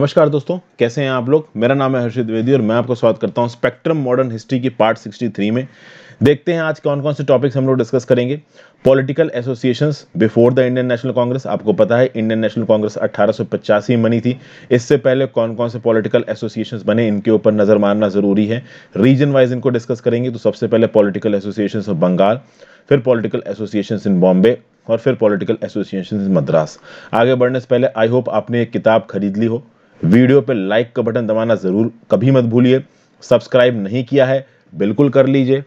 नमस्कार दोस्तों कैसे हैं आप लोग मेरा नाम है हर्षित द्विवेदी और मैं आपका स्वागत करता हूं स्पेक्ट्रम मॉडर्न हिस्ट्री की पार्ट 63 में देखते हैं आज कौन कौन से टॉपिक्स हम लोग डिस्कस करेंगे political associations before the Indian National Congress आपको पता है इंडियन नेशनल कांग्रेस अट्ठारह में बनी थी इससे पहले कौन कौन से पॉलिटिकल एसोसिएशन बने इनके ऊपर नज़र मारना ज़रूरी है रीजन वाइज इनको डिस्कस करेंगे तो सबसे पहले पॉलिटिकल एसोसिएशन ऑफ बंगाल फिर पॉलिटिकल एसोसिएशन इन बॉम्बे और फिर पॉलिटिकल एसोसिएशन इन मद्रास आगे बढ़ने से पहले आई होप आपने एक किताब खरीद ली हो वीडियो पर लाइक का बटन दबाना ज़रूर कभी मत भूलिए सब्सक्राइब नहीं किया है बिल्कुल कर लीजिए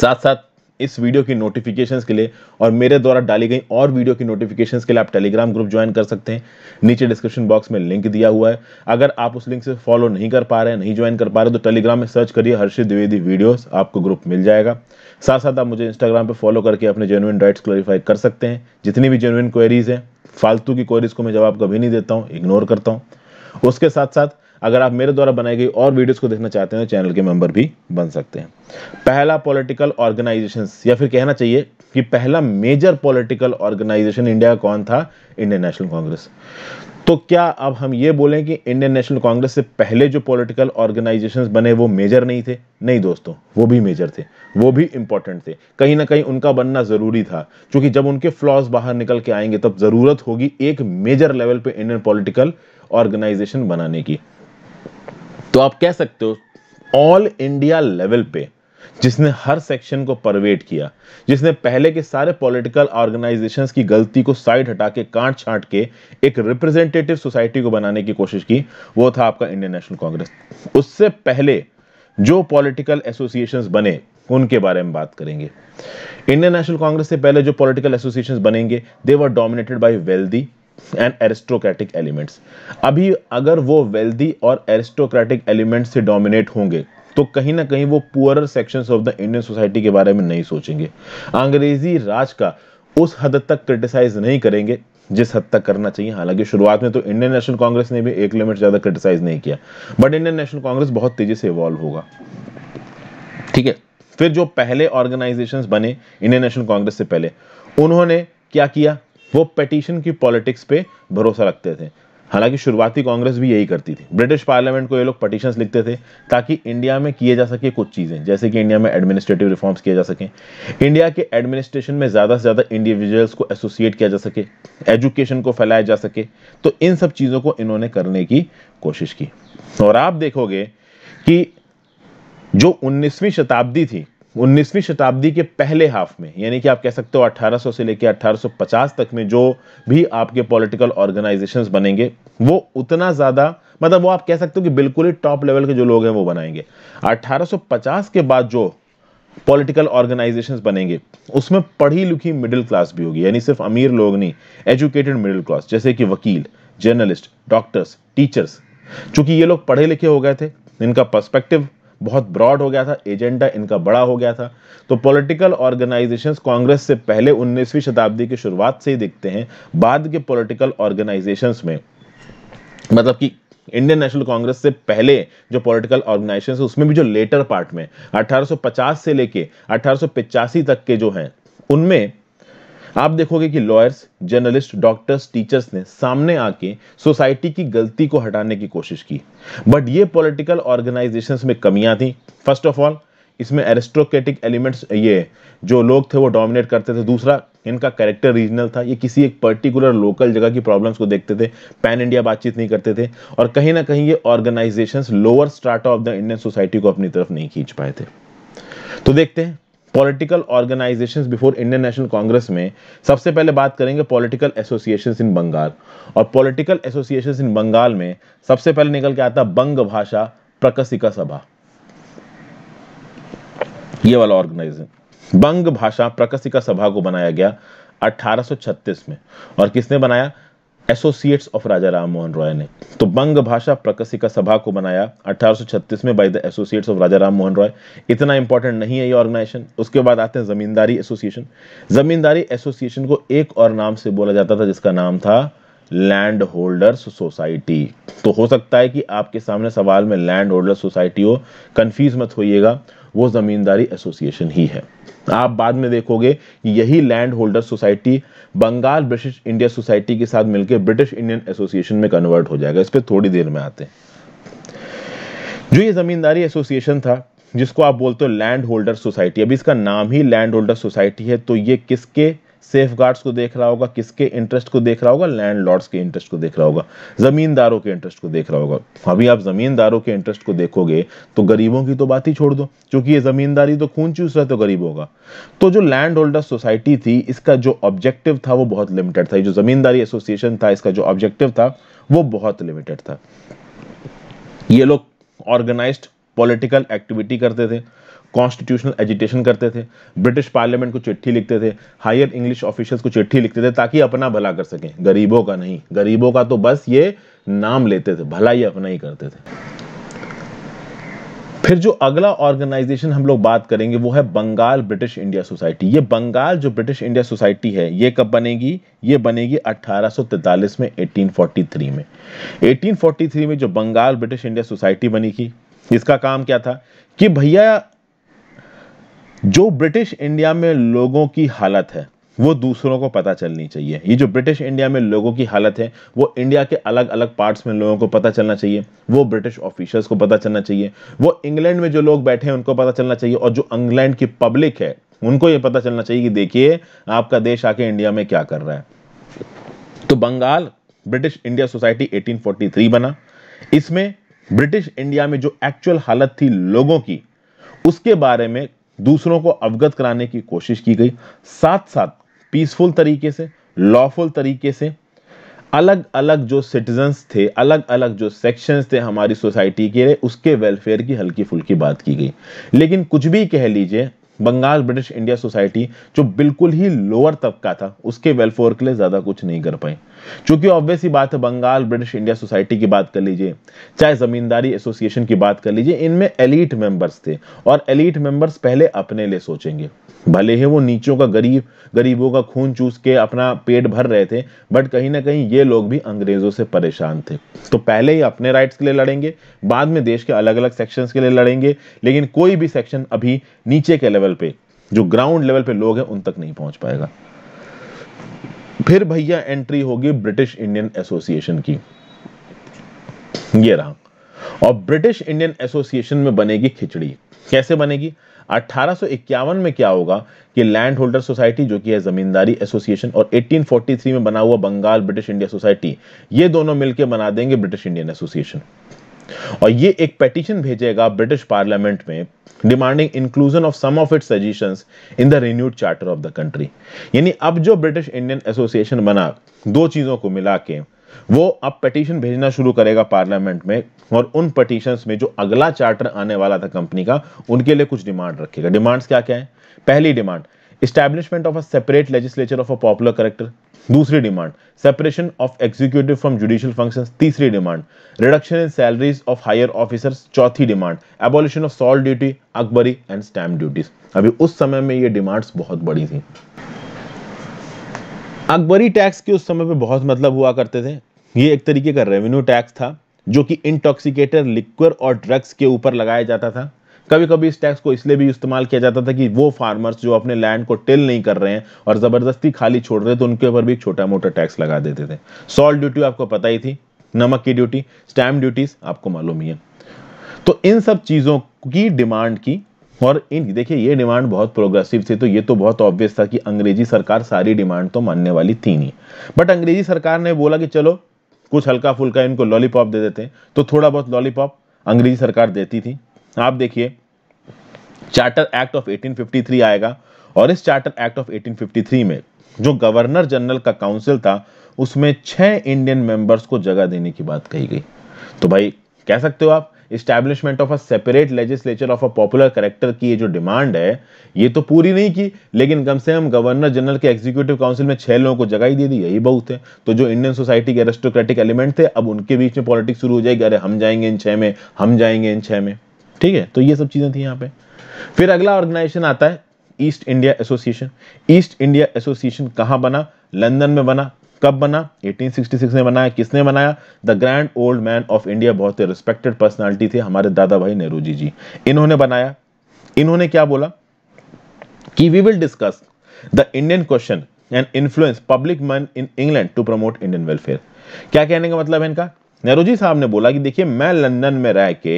साथ साथ इस वीडियो की नोटिफिकेशन के लिए और मेरे द्वारा डाली गई और वीडियो की नोटिफिकेशन के लिए आप टेलीग्राम ग्रुप ज्वाइन कर सकते हैं नीचे डिस्क्रिप्शन बॉक्स में लिंक दिया हुआ है अगर आप उस लिंक से फॉलो नहीं कर पा रहे हैं नहीं ज्वाइन कर पा रहे तो टेलीग्राम में सर्च करिए हर्षित द्विवेदी वीडियोस आपको ग्रुप मिल जाएगा साथ साथ आप मुझे इंस्टाग्राम पर फॉलो करके अपने जेनुअन राइट्स क्लैरिफाई कर सकते हैं जितनी भी जेनुअन क्वेरीज हैं फालतू की क्वेरीज को मैं जवाब कभी नहीं देता हूँ इग्नोर करता हूँ उसके साथ साथ अगर आप मेरे द्वारा बनाई गई और वीडियोस को देखना चाहते हैं तो चैनल के मेंबर भी बन सकते हैं पहला पॉलिटिकल ऑर्गेनाइजेशन या फिर कहना चाहिए कि पहला मेजर पॉलिटिकल ऑर्गेनाइजेशन इंडिया कौन था इंडियन नेशनल कांग्रेस तो क्या अब हम ये बोलें कि इंडियन नेशनल कांग्रेस से पहले जो पॉलिटिकल ऑर्गेनाइजेशंस बने वो मेजर नहीं थे नहीं दोस्तों वो भी मेजर थे वो भी इंपॉर्टेंट थे कहीं ना कहीं उनका बनना ज़रूरी था क्योंकि जब उनके फ्लॉज बाहर निकल के आएंगे तब ज़रूरत होगी एक मेजर लेवल पे इंडियन पॉलिटिकल ऑर्गेनाइजेशन बनाने की तो आप कह सकते हो ऑल इंडिया लेवल पे जिसने हर सेक्शन को परवेट किया जिसने पहले के सारे पॉलिटिकल ऑर्गेनाइजेशंस की गलती को साइड हटा के काट छांट के एक रिप्रेजेंटेटिव सोसाइटी को बनाने की कोशिश की वो था आपका इंडियन नेशनल कांग्रेस उससे पहले जो पॉलिटिकल एसोसिएशंस बने उनके बारे में बात करेंगे इंडियन नेशनल कांग्रेस से पहले जो पॉलिटिकल एसोसिएशंस बनेंगे they were dominated by wealthy and aristocratic elements अभी अगर वो वेल्दी और एरिस्टोक्रेटिक एलिमेंट्स से डोमिनेट होंगे तो कहीं ना कहीं वो poor sections of the Indian society के बारे में नहीं सोचेंगे अंग्रेजी राज का उस हद तक क्रिटिसाइज नहीं करेंगे जिस हद तक करना चाहिए हालांकि शुरुआत में तो इंडियन नेशनल कांग्रेस ने भी एक लिमिट ज़्यादा क्रिटिसाइज नहीं किया बट इंडियन नेशनल कांग्रेस बहुत तेज़ी से इवॉल्व होगा ठीक है फिर जो पहले ऑर्गेनाइजेशंस बने इंडियन नेशनल कांग्रेस से पहले उन्होंने क्या किया वो पटिशन की पॉलिटिक्स पे भरोसा रखते थे हालांकि शुरुआती कांग्रेस भी यही करती थी ब्रिटिश पार्लियामेंट को ये लोग पटिशन लिखते थे ताकि इंडिया में किए जा सके कुछ चीज़ें जैसे कि इंडिया में एडमिनिस्ट्रेटिव रिफॉर्म्स किए जा सकें इंडिया के एडमिनिस्ट्रेशन में ज़्यादा से ज़्यादा इंडिविजुअल्स को एसोसिएट किया जा सके एजुकेशन को फैलाया जा सके तो इन सब चीज़ों को इन्होंने करने की कोशिश की और आप देखोगे कि जो उन्नीसवीं शताब्दी थी 19वीं शताब्दी के पहले हाफ में यानी कि आप कह सकते हो 1800 से लेकर 1850 तक में जो भी आपके पॉलिटिकल ऑर्गेनाइजेशंस बनेंगे वो उतना ज़्यादा मतलब वो आप कह सकते हो कि बिल्कुल ही टॉप लेवल के जो लोग हैं वो बनाएंगे 1850 के बाद जो पॉलिटिकल ऑर्गेनाइजेशंस बनेंगे उसमें पढ़ी लिखी मिडिल क्लास भी होगी यानी सिर्फ अमीर लोग नहीं एजुकेटेड मिडिल क्लास जैसे कि वकील जर्नलिस्ट डॉक्टर्स टीचर्स चूंकि ये लोग पढ़े लिखे हो गए थे इनका पर्सपेक्टिव बहुत ब्रॉड हो गया था एजेंडा इनका बड़ा हो गया था तो पॉलिटिकल ऑर्गेनाइजेशंस कांग्रेस से पहले 19वीं शताब्दी की शुरुआत से ही दिखते हैं बाद के पॉलिटिकल ऑर्गेनाइजेशंस में मतलब कि इंडियन नेशनल कांग्रेस से पहले जो पॉलिटिकल ऑर्गेनाइजेशन है उसमें भी जो लेटर पार्ट में 1850 से लेके अठारह तक के जो हैं उनमें आप देखोगे कि लॉयर्स जर्नलिस्ट डॉक्टर्स टीचर्स ने सामने आके सोसाइटी की गलती को हटाने की कोशिश की बट ये पॉलिटिकल ऑर्गेनाइजेशंस में कमियां थी फर्स्ट ऑफ ऑल इसमें एरिस्टोक्रेटिक एलिमेंट्स ये जो लोग थे वो डोमिनेट करते थे दूसरा इनका कैरेक्टर रीजनल था ये किसी एक पर्टिकुलर लोकल जगह की प्रॉब्लम्स को देखते थे पैन इंडिया बातचीत नहीं करते थे और कहीं ना कहीं ये organisations lower strata of the Indian society को अपनी तरफ नहीं खींच पाए थे तो देखते हैं political organisation before Indian National Congress में सबसे पहले बात करेंगे पॉलिटिकल एसोसिएशन इन बंगाल और पॉलिटिकल एसोसिएशन इन बंगाल में सबसे पहले निकल के आता बंग भाषा प्रकसिका सभा ये वाला ऑर्गेनाइजेशन बंग भाषा प्रकसिका सभा को बनाया गया 1836 में और किसने बनाया एसोसिएट्स ऑफ राजा राम मोहन रॉय ने तो बंग भाषा प्रकसिका सभा को बनाया 1836 में by the associates of Raja Ram Mohan Roy इतना इंपॉर्टेंट नहीं है ये ऑर्गेनाइजेशन उसके बाद आते हैं जमींदारी एसोसिएशन जमींदारी एसोसिएशन को एक और नाम से बोला जाता था जिसका नाम था लैंड होल्डर्स सोसाइटी तो हो सकता है कि आपके सामने सवाल में लैंड होल्डर सोसाइटी हो कंफ्यूज मत होइएगा वो ज़मींदारी एसोसिएशन ही है आप बाद में देखोगे कि यही land holder society Bengal British India society के साथ मिलकर ब्रिटिश इंडियन एसोसिएशन में कन्वर्ट हो जाएगा इस पर थोड़ी देर में आते हैं जो ये ज़मींदारी एसोसिएशन था जिसको आप बोलते हो लैंड होल्डर सोसाइटी अभी इसका नाम ही लैंड होल्डर सोसाइटी है तो ये किसके सेफ को देख रहा होगा किसके इंटरेस्ट को देख रहा होगा लैंड लॉर्ड्स के इंटरेस्ट को देख रहा होगा जमींदारों के इंटरेस्ट को देख रहा होगा अभी आप जमींदारों के इंटरेस्ट को देखोगे तो गरीबों की तो बात ही छोड़ दो क्योंकि ये जमींदारी तो खून चूस रहा तो गरीब होगा तो जो लैंड होल्डर सोसाइटी थी इसका जो ऑब्जेक्टिव था वो बहुत लिमिटेड था जो जमींदारी एसोसिएशन था इसका जो ऑब्जेक्टिव था वो बहुत लिमिटेड था ये लोग ऑर्गेनाइज पॉलिटिकल एक्टिविटी करते थे कॉन्स्टिट्यूशनल एजिटेशन करते थे ब्रिटिश पार्लियामेंट को चिट्ठी लिखते थे हायर इंग्लिश ऑफिशियल्स को चिट्ठी लिखते थे ताकि अपना भला कर सकें गरीबों का नहीं गरीबों का तो बस ये नाम लेते थे भला ही अपना ही करते थे फिर जो अगला ऑर्गेनाइजेशन हम लोग बात करेंगे वो है बंगाल ब्रिटिश इंडिया सोसाइटी ये बंगाल जो ब्रिटिश इंडिया सोसाइटी है ये कब बनेगी ये बनेगी 1843 में 1843 में 1843 में जो बंगाल ब्रिटिश इंडिया सोसाइटी बनी थी इसका काम क्या था कि भैया जो ब्रिटिश इंडिया में लोगों की हालत है वो दूसरों को पता चलनी चाहिए ये जो ब्रिटिश इंडिया में लोगों की हालत है वो इंडिया के अलग अलग पार्ट्स में लोगों को पता चलना चाहिए वो ब्रिटिश ऑफिशर्स को पता चलना चाहिए वो इंग्लैंड में जो लोग बैठे हैं उनको पता चलना चाहिए और जो इंग्लैंड की पब्लिक है उनको ये पता चलना चाहिए कि देखिए आपका देश आके इंडिया में क्या कर रहा है तो बंगाल ब्रिटिश इंडिया सोसाइटी 1843 बना इसमें ब्रिटिश इंडिया में जो एक्चुअल हालत थी लोगों की उसके बारे में दूसरों को अवगत कराने की कोशिश की गई साथ साथ पीसफुल तरीके से लॉफुल तरीके से अलग अलग जो सिटीजन्स थे अलग अलग जो सेक्शंस थे हमारी सोसाइटी के उसके वेलफेयर की हल्की फुल्की बात की गई लेकिन कुछ भी कह लीजिए बंगाल ब्रिटिश इंडिया सोसाइटी जो बिल्कुल ही लोअर तबका था उसके वेलफेयर के लिए ज़्यादा कुछ नहीं कर पाई चूंकि ऑब्वियस ही बात है बंगाल ब्रिटिश इंडिया सोसाइटी की बात कर लीजिए चाहे जमींदारी एसोसिएशन की बात कर लीजिए इनमें एलिट मेंबर्स थे और एलिट मेंबर्स पहले अपने लिए सोचेंगे भले ही वो नीचों का गरीब गरीबों का खून चूस के अपना पेट भर रहे थे बट कहीं ना कहीं ये लोग भी अंग्रेजों से परेशान थे तो पहले ही अपने राइट्स के लिए लड़ेंगे बाद में देश के अलग अलग सेक्शंस के लिए लड़ेंगे लेकिन कोई भी सेक्शन अभी नीचे के लेवल पे जो ग्राउंड लेवल पे लोग हैं उन तक नहीं पहुंच पाएगा फिर भैया एंट्री होगी ब्रिटिश इंडियन एसोसिएशन की ये रहा और ब्रिटिश इंडियन एसोसिएशन में बनेगी खिचड़ी कैसे बनेगी 1851 में क्या होगा कि लैंड होल्डर सोसाइटी जो कि है जमींदारी एसोसिएशन और 1843 में बना हुआ बंगाल ब्रिटिश इंडिया सोसाइटी ये दोनों मिलकर बना देंगे ब्रिटिश इंडियन एसोसिएशन और ये एक पेटिशन भेजेगा ब्रिटिश पार्लियामेंट में demanding inclusion of some of its suggestions in the renewed charter of the country यानी अब जो ब्रिटिश इंडियन एसोसिएशन बना दो चीज़ों को मिला के वो अब पटिशन भेजना शुरू करेगा पार्लियामेंट में और उन पटिशन में जो अगला चार्टर आने वाला था कंपनी का उनके लिए कुछ डिमांड रखेगा डिमांड्स क्या क्या है पहली demand establishment of a separate legislature of a popular character दूसरी demand separation of executive from judicial functions तीसरी demand reduction in salaries of higher officers चौथी demand abolition of salt duty अकबरी and stamp duties अभी उस समय में ये demands बहुत बड़ी थी अकबरी टैक्स के उस समय पे बहुत मतलब हुआ करते थे ये एक तरीके का रेवेन्यू टैक्स था जो कि इंटॉक्सिकेटर लिक्वर और ड्रग्स के ऊपर लगाया जाता था कभी कभी इस टैक्स को इसलिए भी इस्तेमाल किया जाता था कि वो फार्मर्स जो अपने लैंड को टिल नहीं कर रहे हैं और ज़बरदस्ती खाली छोड़ रहे तो उनके ऊपर भी छोटा मोटा टैक्स लगा देते थे सॉल्ट ड्यूटी आपको पता ही थी नमक की ड्यूटी स्टैम्प ड्यूटीज आपको मालूम ही है तो इन सब चीज़ों की डिमांड की और इन देखिए ये डिमांड बहुत प्रोग्रेसिव थी तो ये तो बहुत ऑब्वियस था कि अंग्रेजी सरकार सारी डिमांड तो मानने वाली थी नहीं बट अंग्रेजी सरकार ने बोला कि चलो कुछ हल्का फुल्का इनको लॉलीपॉप दे देते हैं तो थोड़ा बहुत लॉलीपॉप अंग्रेजी सरकार देती थी आप देखिए चार्टर एक्ट ऑफ 1853 आएगा और इस चार्टर एक्ट ऑफ 1853 में जो गवर्नर जनरल का काउंसिल था उसमें छह इंडियन मेंबर्स को जगह देने की बात कही गई तो भाई कह सकते हो आप establishment of a separate legislature of a popular character की ये जो डिमांड है ये तो पूरी नहीं की लेकिन कम से कम गवर्नर जनरल के एग्जीक्यूटिव काउंसिल में छह लोगों को जगह ही दे दी यही बहुत है तो जो इंडियन सोसाइटी के एरेस्टोक्रेटिक एलिमेंट थे अब उनके बीच में पॉलिटिक्स शुरू हो जाएगी अरे हम जाएंगे इन छह में हम जाएंगे इन छह में ठीक है तो ये सब चीज़ें थी यहाँ पे फिर अगला ऑर्गेनाइजेशन आता है East India association East India association कहाँ बना लंदन में बना कब बना 1866 में बनाया किसने बनाया the grand old man of India बहुत ही रिस्पेक्टेड पर्सनालिटी थे हमारे दादा भाई नेहरू जी जी इन्होंने बनाया इन्होंने क्या बोला कि we will discuss the Indian question and influence public men in England to promote Indian welfare क्या कहने का मतलब है इनका नेहरूजी साहब ने बोला कि देखिए मैं लंदन में रह के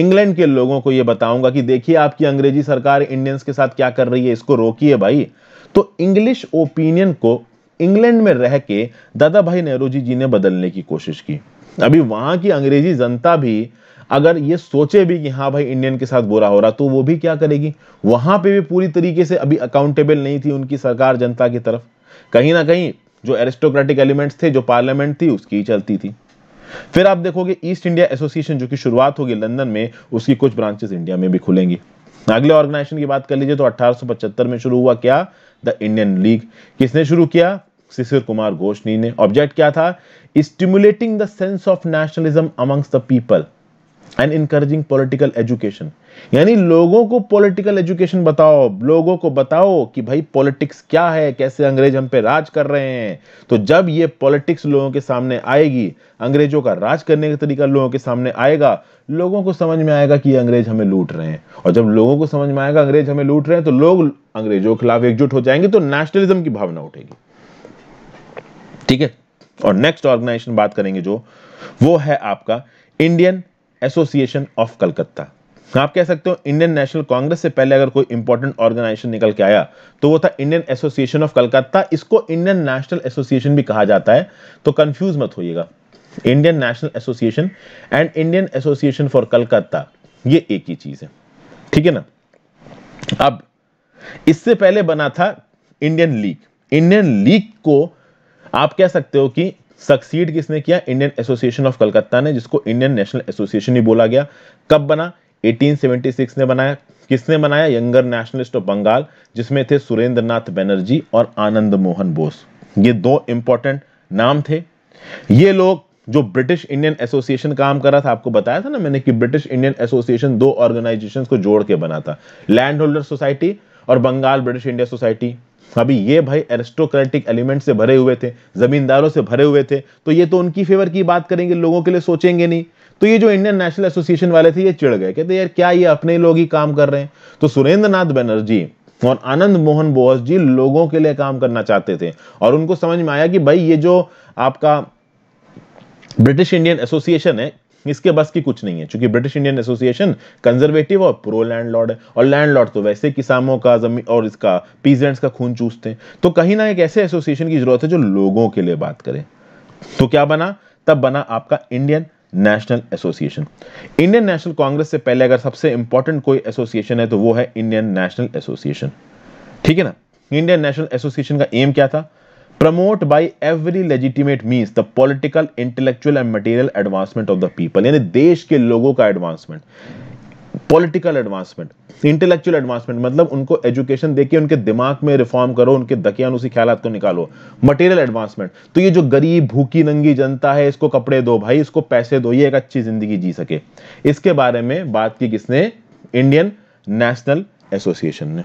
इंग्लैंड के लोगों को यह बताऊंगा कि देखिए आपकी अंग्रेजी सरकार इंडियंस के साथ क्या कर रही है इसको रोकिए भाई तो इंग्लिश ओपिनियन को इंग्लैंड में रह के दादा भाई नेहरू जी जी ने बदलने की कोशिश की अभी वहां की अंग्रेजी जनता भी अगर ये सोचे भी कि हाँ भाई इंडियन के साथ बुरा हो रहा तो वो भी क्या करेगी वहां पे भी पूरी तरीके से अभी अकाउंटेबल नहीं थी उनकी सरकार जनता की तरफ कहीं ना कहीं जो एरिस्टोक्रेटिक एलिमेंट्स थे जो पार्लियामेंट थी उसकी ही चलती थी फिर आप देखोगे ईस्ट इंडिया एसोसिएशन जो कि शुरुआत होगी लंदन में उसकी कुछ ब्रांचेस इंडिया में भी खुलेंगी अगले ऑर्गेनाइजेशन की बात कर लीजिए तो 1875 में शुरू हुआ क्या द इंडियन लीग किसने शुरू किया शिशिर कुमार घोषनी ने ऑब्जेक्ट क्या था stimulating the sense of nationalism amongst the people and encouraging political education यानी लोगों को पॉलिटिकल एजुकेशन बताओ लोगों को बताओ कि भाई पॉलिटिक्स क्या है कैसे अंग्रेज हम पे राज कर रहे हैं तो जब ये पॉलिटिक्स लोगों के सामने आएगी अंग्रेजों का राज करने का तरीका लोगों के सामने आएगा लोगों को समझ में आएगा कि अंग्रेज हमें लूट रहे हैं और जब लोगों को समझ में आएगा अंग्रेज हमें लूट रहे हैं तो लोग अंग्रेजों के खिलाफ एकजुट हो जाएंगे तो नेशनलिज्म की भावना उठेगी ठीक है और नेक्स्ट ऑर्गेनाइजेशन बात करेंगे जो वो है आपका इंडियन एसोसिएशन ऑफ कलकत्ता आप कह सकते हो इंडियन नेशनल कांग्रेस से पहले अगर कोई इंपॉर्टेंट ऑर्गेनाइजेशन निकल के आया तो वो था इंडियन एसोसिएशन ऑफ कलकत्ता इसको इंडियन नेशनल एसोसिएशन भी कहा जाता है तो कंफ्यूज मत होइएगा Indian National association and Indian association for Calcutta ये एक ही चीज है ठीक है ना अब इससे पहले बना था इंडियन लीग इंडियन लीग को आप कह सकते हो कि सक्सीड किसने किया इंडियन एसोसिएशन ऑफ कलकत्ता ने जिसको इंडियन नेशनल एसोसिएशन ही बोला गया कब बना 1876 ने बनाया किसने बनाया यंगर नेशनलिस्ट ऑफ बंगाल जिसमें थे सुरेंद्र नाथ बनर्जी और आनंद मोहन बोस ये दो इंपॉर्टेंट नाम थे ये लोग जो ब्रिटिश इंडियन एसोसिएशन काम कर रहा था आपको बताया था ना मैंने कि ब्रिटिश इंडियन एसोसिएशन दो ऑर्गेनाइजेशन को जोड़ के बना था लैंड होल्डर सोसाइटी और बंगाल ब्रिटिश इंडिया सोसाइटी अभी ये भाई एरिस्टोक्रेटिक एलिमेंट से भरे हुए थे जमींदारों से भरे हुए थे तो ये तो उनकी फेवर की बात करेंगे लोगों के लिए सोचेंगे नहीं तो ये जो इंडियन नेशनल एसोसिएशन वाले थे ये चिड़ गए कहते यार क्या ये अपने लोग ही काम कर रहे हैं तो सुरेंद्र नाथ बनर्जी और आनंद मोहन बोस जी लोगों के लिए काम करना चाहते थे और उनको समझ में आया कि भाई ये जो आपका ब्रिटिश इंडियन एसोसिएशन है इसके बस की कुछ नहीं है क्योंकि ब्रिटिश इंडियन एसोसिएशन कंजर्वेटिव और प्रो लैंड लॉर्ड है और लैंड लॉर्ड तो वैसे किसानों का जमीन और इसका पीजेंट्स का खून चूसते हैं तो कहीं ना एक ऐसे एसोसिएशन की जरूरत है जो लोगों के लिए बात करे तो क्या बना तब बना आपका Indian National association Indian National Congress से पहले अगर सबसे इंपॉर्टेंट कोई एसोसिएशन है तो वो है इंडियन नेशनल एसोसिएशन ठीक है ना इंडियन नेशनल एसोसिएशन का एम क्या था promote by every legitimate means the political intellectual and material advancement of the people यानी देश के लोगों का advancement political advancement intellectual advancement मतलब उनको एजुकेशन देके उनके दिमाग में रिफॉर्म करो उनके दकियानुसी ख्याल को निकालो मटेरियल एडवांसमेंट तो ये जो गरीब भूखी नंगी जनता है इसको कपड़े दो भाई इसको पैसे दो ये एक अच्छी जिंदगी जी सके इसके बारे में बात की किसने इंडियन नेशनल एसोसिएशन ने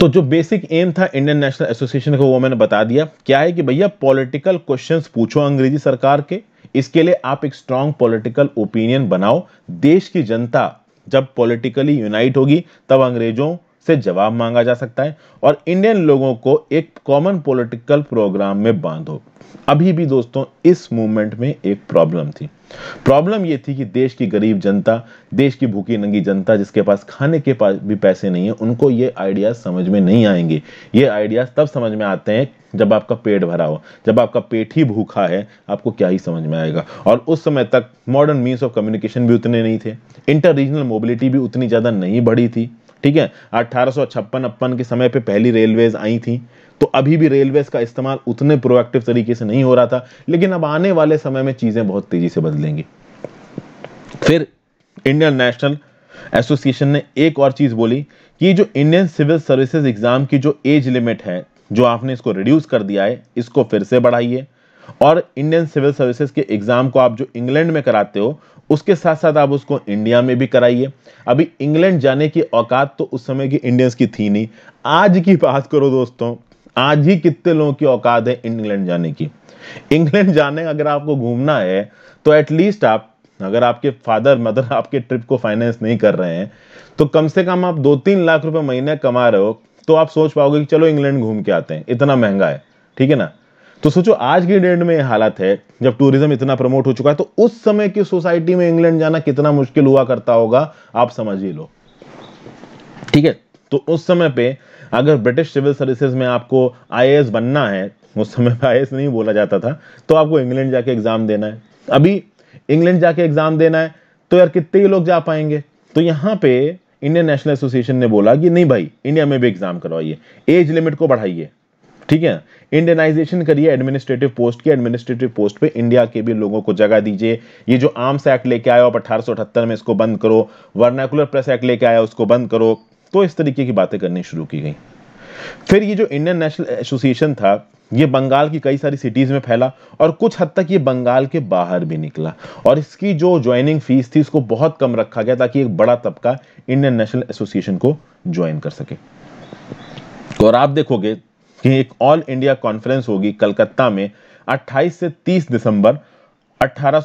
तो जो बेसिक एम था इंडियन नेशनल एसोसिएशन का वो मैंने बता दिया क्या है कि भैया पॉलिटिकल क्वेश्चंस पूछो अंग्रेजी सरकार के इसके लिए आप एक स्ट्रांग पॉलिटिकल ओपिनियन बनाओ देश की जनता जब पॉलिटिकली यूनाइट होगी तब अंग्रेजों से जवाब मांगा जा सकता है और इंडियन लोगों को एक कॉमन पॉलिटिकल प्रोग्राम में बांधो अभी भी दोस्तों इस मूवमेंट में एक प्रॉब्लम थी प्रॉब्लम यह थी कि देश की गरीब जनता देश की भूखी नंगी जनता जिसके पास खाने के पास भी पैसे नहीं है उनको ये आइडियाज समझ में नहीं आएंगे ये आइडियाज तब समझ में आते हैं जब आपका पेट भरा हो जब आपका पेट ही भूखा है आपको क्या ही समझ में आएगा और उस समय तक मॉडर्न मीन्स ऑफ कम्युनिकेशन भी उतने नहीं थे इंटर रीजनल मोबिलिटी भी उतनी ज़्यादा नहीं बढ़ी थी ठीक है अट्ठारह छप्पन के समय पे पहली रेलवेज आई थी तो अभी भी रेलवेज का इस्तेमाल उतने प्रोएक्टिव तरीके से नहीं हो रहा था लेकिन अब आने वाले समय में चीज़ें बहुत तेज़ी से बदलेंगी फिर इंडियन नेशनल एसोसिएशन ने एक और चीज़ बोली कि जो इंडियन सिविल सर्विसेज एग्ज़ाम की जो एज लिमिट है जो आपने इसको रिड्यूस कर दिया है इसको फिर से बढ़ाइए और इंडियन सिविल सर्विसेज के एग्ज़ाम को आप जो इंग्लैंड में कराते हो उसके साथ साथ आप उसको इंडिया में भी कराइए अभी इंग्लैंड जाने की औकात तो उस समय की इंडियंस की थी नहीं आज की बात करो दोस्तों आज ही कितने लोगों की औकात है इंग्लैंड जाने की इंग्लैंड जाने अगर आपको घूमना है तो एटलीस्ट आप अगर आपके फादर मदर आपके ट्रिप को फाइनेंस नहीं कर रहे हैं तो कम से कम आप दो तीन लाख रुपए महीने कमा रहे हो तो आप सोच पाओगे कि चलो इंग्लैंड घूम के आते हैं इतना महंगा है ठीक है ना तो सोचो आज की डेट में हालत है जब टूरिज्म इतना प्रमोट हो चुका है तो उस समय की सोसाइटी में इंग्लैंड जाना कितना मुश्किल हुआ करता होगा आप समझ ही लो ठीक है तो उस समय पे अगर ब्रिटिश सिविल सर्विसेज में आपको आई बनना है उस समय पे आई नहीं बोला जाता था तो आपको इंग्लैंड जाके एग्जाम देना है अभी इंग्लैंड जाके एग्जाम देना है तो यार कितने ही लोग जा पाएंगे तो यहाँ पे इंडियन नेशनल एसोसिएशन ने बोला कि नहीं भाई इंडिया में भी एग्जाम करवाइए एज लिमिट को बढ़ाइए ठीक है इंडियनाइजेशन करिए एडमिनिस्ट्रेटिव पोस्ट की एडमिनिस्ट्रेटिव पोस्ट पे इंडिया के भी लोगों को जगह दीजिए ये जो आर्म्स एक्ट लेके आया आप अठारह में इसको बंद करो वर्नाकुलर प्रेस एक्ट लेके आया उसको बंद करो तो इस तरीके की बातें करनी शुरू की गई फिर ये जो इंडियन नेशनल एसोसिएशन था ये बंगाल की कई सारी सिटीज़ में फैला और कुछ हद तक ये बंगाल के बाहर भी निकला और इसकी जो ज्वाइनिंग फीस थी इसको बहुत कम रखा गया ताकि एक बड़ा तबका इंडियन नेशनल एसोसिएशन को ज्वाइन कर सके और आप देखोगे कि एक ऑल इंडिया कॉन्फ्रेंस होगी कलकत्ता में 28 से 30 दिसंबर अठारह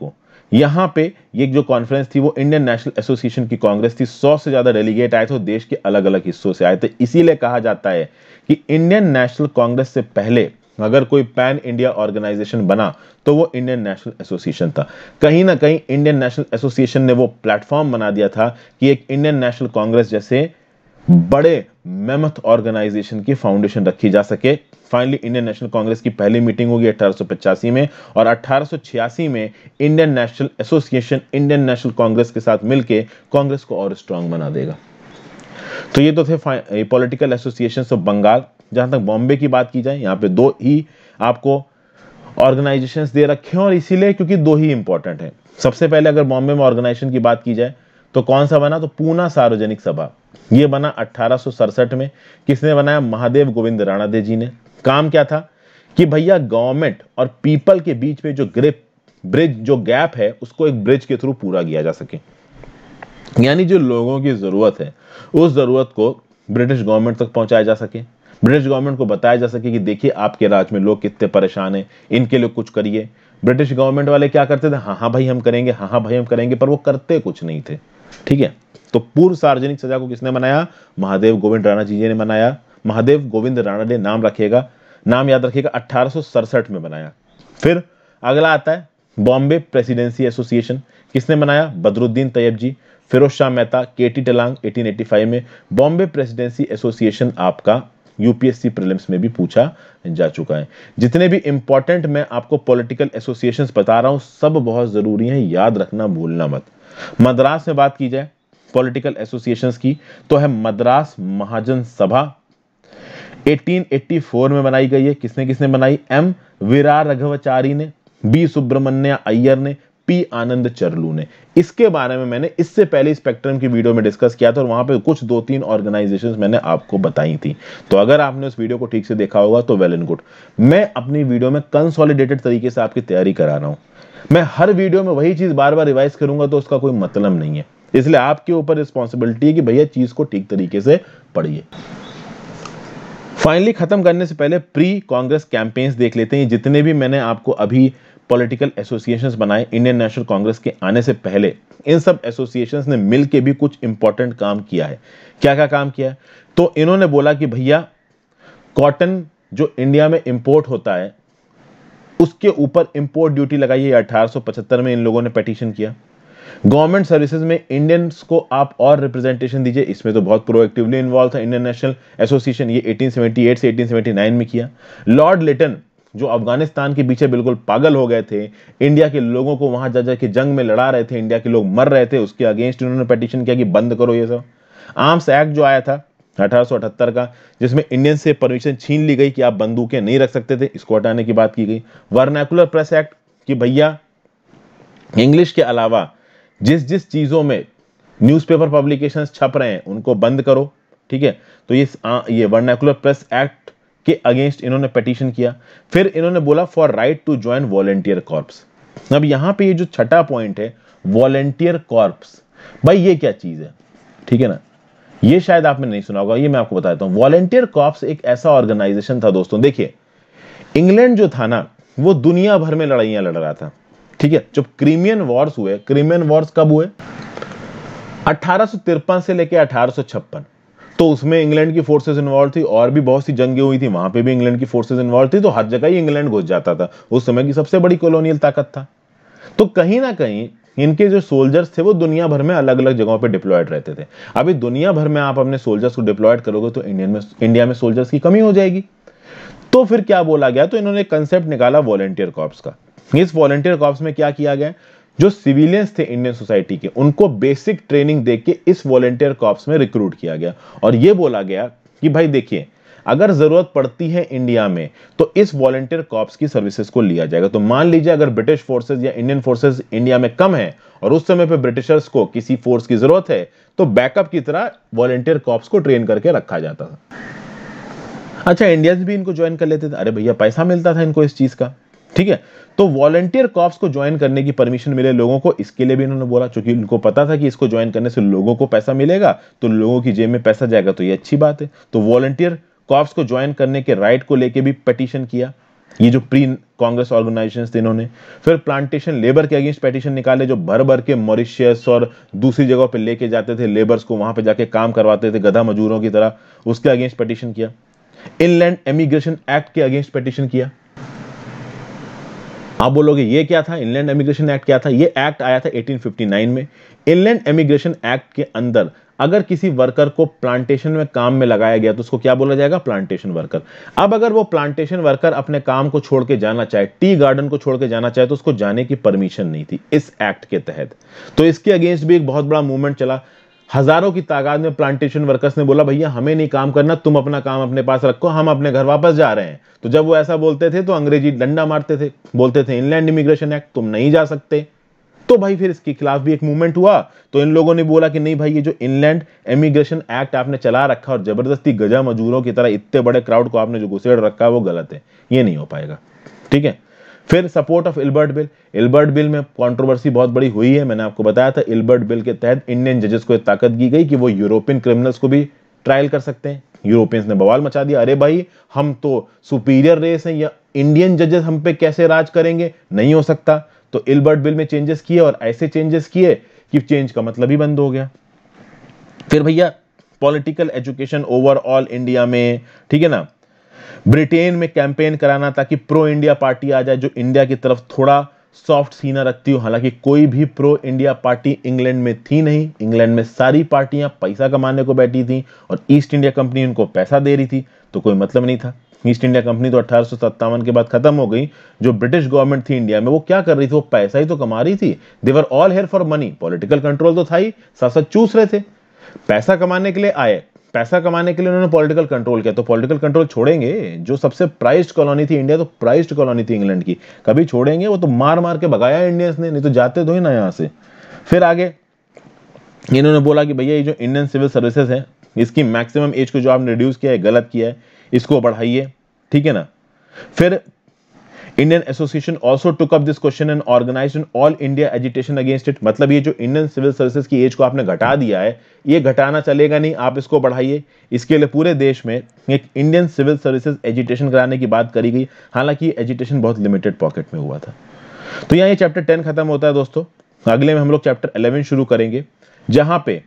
को यहां पे ये जो कॉन्फ्रेंस थी वो इंडियन नेशनल एसोसिएशन की कांग्रेस थी सौ से ज्यादा डेलीगेट आए थे देश के अलग अलग हिस्सों से आए थे इसीलिए कहा जाता है कि इंडियन नेशनल कांग्रेस से पहले अगर कोई पैन इंडिया ऑर्गेनाइजेशन बना तो वो इंडियन नेशनल एसोसिएशन था कहीं ना कहीं इंडियन नेशनल एसोसिएशन ने वो प्लेटफॉर्म बना दिया था कि एक इंडियन नेशनल कांग्रेस जैसे बड़े मेमथ ऑर्गेनाइजेशन की फाउंडेशन रखी जा सके फाइनली इंडियन नेशनल कांग्रेस की पहली मीटिंग होगी अठारह में और अठारह में Indian National association Indian National Congress के साथ मिलकर कांग्रेस को और स्ट्रांग बना देगा तो ये तो थे पॉलिटिकल एसोसिएशन ऑफ बंगाल जहां तक बॉम्बे की बात की जाए यहाँ पे दो ही आपको ऑर्गेनाइजेशन दे रखे हैं और इसीलिए क्योंकि दो ही इंपॉर्टेंट हैं सबसे पहले अगर बॉम्बे में ऑर्गेनाइजेशन की बात की जाए तो कौन सा बना तो पूना सार्वजनिक सभा ये बना अट्ठारह में किसने बनाया महादेव गोविंद राणा देव जी ने काम क्या था कि भैया गवर्नमेंट और पीपल के बीच में जो ग्रिप ब्रिज जो गैप है उसको एक ब्रिज के थ्रू पूरा किया जा सके यानी जो लोगों की ज़रूरत है उस ज़रूरत को ब्रिटिश गवर्नमेंट तक पहुंचाया जा सके ब्रिटिश गवर्नमेंट को बताया जा सके कि देखिए आपके राज्य में लोग कितने परेशान हैं इनके लिए कुछ करिए ब्रिटिश गवर्नमेंट वाले क्या करते थे हाँ हाँ भाई हम करेंगे हाँ हाँ भाई हम करेंगे पर वो करते कुछ नहीं थे ठीक है तो पूर्व सार्वजनिक सजा को किसने मनाया महादेव गोविंद राणा जी ने मनाया महादेव गोविंद राणा ने नाम रखेगा नाम याद रखिएगा अठारह में बनाया फिर अगला आता है बॉम्बे प्रेसिडेंसी एसोसिएशन किसने बनाया बदरुद्दीन तैयब जी फिरोज शाह मेहता के टी टलांग एटीन में बॉम्बे प्रेसिडेंसी एसोसिएशन आपका यूपीएससी प्रीलिम्स में भी पूछा जा चुका है जितने भी इंपॉर्टेंट मैं आपको पॉलिटिकल एसोसिएशंस बता रहा हूं सब बहुत जरूरी हैं याद रखना भूलना मत मद्रास में बात की जाए पॉलिटिकल एसोसिएशंस की तो है मद्रास महाजन सभा 1884 में बनाई गई है किसने किसने बनाई एम विरार रघवचारी ने बी सुब्रमण्य अय्यर ने पी आनंद चरलू ने इसके बारे में मैंने इससे पहले स्पेक्ट्रम की वीडियो में डिस्कस किया था और वहां पे कुछ दो तीन ऑर्गेनाइजेशंस मैंने आपको बताई थी तो अगर आपने उस वीडियो को ठीक से देखा होगा तो वेल एंड गुड मैं अपनी वीडियो में कंसोलिडेटेड तरीके से आपकी तैयारी करा रहा हूं मैं हर वीडियो में वही चीज़ बार बार रिवाइज करूंगा तो उसका कोई मतलब नहीं है इसलिए आपके ऊपर रिस्पॉन्सिबिलिटी है कि भैया चीज़ को ठीक तरीके से पढ़िए फाइनली ख़त्म करने से पहले प्री कांग्रेस कैंपेन्स देख लेते हैं जितने भी मैंने आपको अभी पॉलिटिकल एसोसिएशंस बनाए इंडियन नेशनल कांग्रेस के आने से पहले इन सब एसोसिएशंस ने मिलकर भी कुछ इंपॉर्टेंट काम किया है क्या क्या काम किया है तो इन्होंने बोला कि भैया कॉटन जो इंडिया में इंपोर्ट होता है उसके ऊपर इंपोर्ट ड्यूटी लगाई है अठारह में इन लोगों ने पटिशन किया गवर्नमेंट सर्विसेज में इंडियंस को आप और रिप्रेजेंटेशन दीजिए इसमें तो बहुत प्रोएक्टिवली इन्वॉल्व था इंडियन नेशनल एसोसिएशन ये 1878 से 1879 में किया लॉर्ड लिटन जो अफगानिस्तान के पीछे बिल्कुल पागल हो गए थे इंडिया के लोगों को वहां जा जाके जंग में लड़ा रहे थे इंडिया के लोग मर रहे थे उसके अगेंस्ट इन्होंने पटिशन किया कि बंद करो ये सब आर्म्स एक्ट जो आया था 1878 का जिसमें इंडियन से परमिशन छीन ली गई कि आप बंदूकें नहीं रख सकते थे इसको हटाने की बात की गई वर्नैकुलर प्रेस एक्ट कि भैया इंग्लिश के अलावा जिस जिस चीज़ों में न्यूज़पेपर पब्लिकेशंस छप रहे हैं उनको बंद करो ठीक है तो ये आ, ये वर्नैकुलर प्रेस एक्ट के अगेंस्ट इन्होंने पटिशन किया फिर इन्होंने बोला for right to join volunteer corps अब यहां पर ये जो छठा पॉइंट है वॉलेंटियर कॉर्प्स भाई ये क्या चीज़ है ठीक है ना ये शायद आपने नहीं सुना होगा ये मैं आपको बताता हूं वॉलेंटियर कॉप्स एक ऐसा ऑर्गेनाइजेशन था दोस्तों देखिए इंग्लैंड जो था ना वो दुनिया भर में लड़ाइयां लड़ रहा था ठीक है जब क्रीमियन वॉर्स हुए क्रीमियन वॉर्स कब हुए अठारह से लेकर अठारह तो उसमें इंग्लैंड की फोर्सेस इन्वॉल्व थी और भी बहुत सी जंगें हुई थी वहां पे भी इंग्लैंड की फोर्सेस इन्वॉल्व थी तो हर जगह ही इंग्लैंड घुस जाता था उस समय की सबसे बड़ी कॉलोनियल ताकत था तो कहीं ना कहीं इनके जो सोल्जर्स थे वो दुनिया भर में अलग अलग जगहों पर डिप्लॉयड रहते थे अभी दुनिया भर में आप अपने सोल्जर्स को डिप्लॉयड करोगे तो इंडियन में इंडिया में सोल्जर्स की कमी हो जाएगी तो फिर क्या बोला गया तो इन्होंने कंसेप्ट निकाला वॉलेंटियर कॉप्स का इस वॉलेंटियर कॉप्स में क्या किया गया जो सिविलियंस थे इंडियन सोसाइटी के उनको बेसिक ट्रेनिंग देके इस वॉलेंटियर कॉप्स में रिक्रूट किया गया और यह बोला गया कि भाई देखिए अगर जरूरत पड़ती है इंडिया में तो इस वॉलंटियर कॉप्स की सर्विसेज को लिया जाएगा तो मान लीजिए अगर ब्रिटिश फोर्सेज या इंडियन फोर्सेज इंडिया में कम है और उस समय पर ब्रिटिशर्स को किसी फोर्स की जरूरत है तो बैकअप की तरह वॉलेंटियर कॉप्स को ट्रेन करके रखा जाता था अच्छा इंडियंस भी इनको ज्वाइन कर लेते थे अरे भैया पैसा मिलता था इनको इस चीज का ठीक है तो वॉलेंटियर कॉप्स को ज्वाइन करने की परमिशन मिले लोगों को इसके लिए भी इन्होंने बोला चूंकि उनको पता था कि इसको ज्वाइन करने से लोगों को पैसा मिलेगा तो लोगों की जेब में पैसा जाएगा तो ये अच्छी बात है तो वॉलंटियर कॉप्स को ज्वाइन करने के राइट को लेके भी पटिशन किया ये जो प्री कांग्रेस ऑर्गेनाइजेशन थे इन्होंने फिर प्लांटेशन लेबर के अगेंस्ट पटिशन निकाले जो भर भर के मॉरिशियस और दूसरी जगह पर लेके जाते थे लेबर्स को वहां पर जाके काम करवाते थे गधा मजूरों की तरह उसके अगेंस्ट पटिशन किया इनलैंड एमिग्रेशन एक्ट के अगेंस्ट पटिशन किया आप बोलोगे ये क्या था इनलैंड एमिग्रेशन एक्ट क्या था ये एक्ट आया था 1859 में इनलैंड एमिग्रेशन एक्ट के अंदर अगर किसी वर्कर को प्लांटेशन में काम में लगाया गया तो उसको क्या बोला जाएगा प्लांटेशन वर्कर अब अगर वो प्लांटेशन वर्कर अपने काम को छोड़ के जाना चाहे टी गार्डन को छोड़ के जाना चाहे तो उसको जाने की परमिशन नहीं थी इस एक्ट के तहत तो इसके अगेंस्ट भी एक बहुत बड़ा मूवमेंट चला हजारों की तादाद में प्लांटेशन वर्कर्स ने बोला भैया हमें नहीं काम करना तुम अपना काम अपने पास रखो हम अपने घर वापस जा रहे हैं तो जब वो ऐसा बोलते थे तो अंग्रेजी डंडा मारते थे बोलते थे इनलैंड इमिग्रेशन एक्ट तुम नहीं जा सकते तो भाई फिर इसके खिलाफ भी एक मूवमेंट हुआ तो इन लोगों ने बोला कि नहीं भाई ये जो इनलैंड इमिग्रेशन एक्ट आपने चला रखा और जबरदस्ती गजा मजूरों की तरह इतने बड़े क्राउड को आपने जो घुसेड़ रखा है वो गलत है ये नहीं हो पाएगा ठीक है फिर support of Ilbert bill Ilbert bill में कंट्रोवर्सी बहुत बड़ी हुई है मैंने आपको बताया था इल्बर्ट बिल के तहत इंडियन जजेस को ताकत दी गई कि वो यूरोपियन क्रिमिनल्स को भी ट्रायल कर सकते हैं यूरोपियंस ने बवाल मचा दिया अरे भाई हम तो सुपीरियर रेस हैं या इंडियन जजेस हम पे कैसे राज करेंगे नहीं हो सकता तो इलबर्ट बिल में चेंजेस किए और ऐसे चेंजेस किए कि चेंज का मतलब ही बंद हो गया फिर भैया पॉलिटिकल एजुकेशन ओवरऑल इंडिया में ठीक है ना ब्रिटेन में कैंपेन कराना ताकि प्रो इंडिया पार्टी आ जाए जो इंडिया की तरफ थोड़ा सॉफ्ट सीना रखती हो हालांकि कोई भी प्रो इंडिया पार्टी इंग्लैंड में थी नहीं इंग्लैंड में सारी पार्टियां पैसा कमाने को बैठी थी और ईस्ट इंडिया कंपनी उनको पैसा दे रही थी तो कोई मतलब नहीं था ईस्ट इंडिया कंपनी तो अट्ठारह के बाद खत्म हो गई जो ब्रिटिश गवर्नमेंट थी इंडिया में वो क्या कर रही थी वो पैसा ही तो कमा रही थी they were all here for money political control तो था ही साथ साथ चूस रहे थे पैसा कमाने के लिए आए पैसा कमाने के लिए उन्होंने पॉलिटिकल कंट्रोल किया तो पॉलिटिकल कंट्रोल छोड़ेंगे जो सबसे प्राइस्ड कॉलोनी थी इंडिया तो प्राइस्ड कॉलोनी थी इंग्लैंड की कभी छोड़ेंगे वो तो मार मार के भगाया इंडियंस ने नहीं तो जाते तो ही ना यहाँ से फिर आगे इन्होंने बोला कि भैया ये जो इंडियन सिविल सर्विसेज है इसकी मैक्सिमम एज को जो आपने रिड्यूस किया है गलत किया है इसको बढ़ाइए ठीक है ना फिर Indian association also took up this question and organise an all India agitation against it मतलब ये जो इंडियन सिविल सर्विसेज की एज को आपने घटा दिया है ये घटाना चलेगा नहीं आप इसको बढ़ाइए इसके लिए पूरे देश में एक इंडियन सिविल सर्विसेज एजुटेशन कराने की बात करी गई हालांकि एजुटेशन बहुत लिमिटेड पॉकेट में हुआ था तो यहाँ ये चैप्टर टेन खत्म होता है दोस्तों अगले में हम लोग चैप्टर इलेवन शुरू करेंगे जहां पे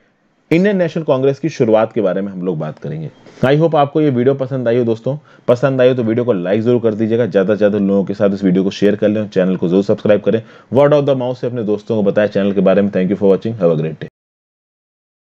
इंडियन नेशनल कांग्रेस की शुरुआत के बारे में हम लोग बात करेंगे आई होप आपको ये वीडियो पसंद आई हो दोस्तों पसंद आई हो तो वीडियो को लाइक जरूर कर दीजिएगा ज़्यादा से ज़्यादा लोगों के साथ इस वीडियो को शेयर कर लें चैनल को जरूर सब्सक्राइब करें वर्ड ऑफ द माउथ से अपने दोस्तों को बताया चैनल के बारे में thank you for watching have a great day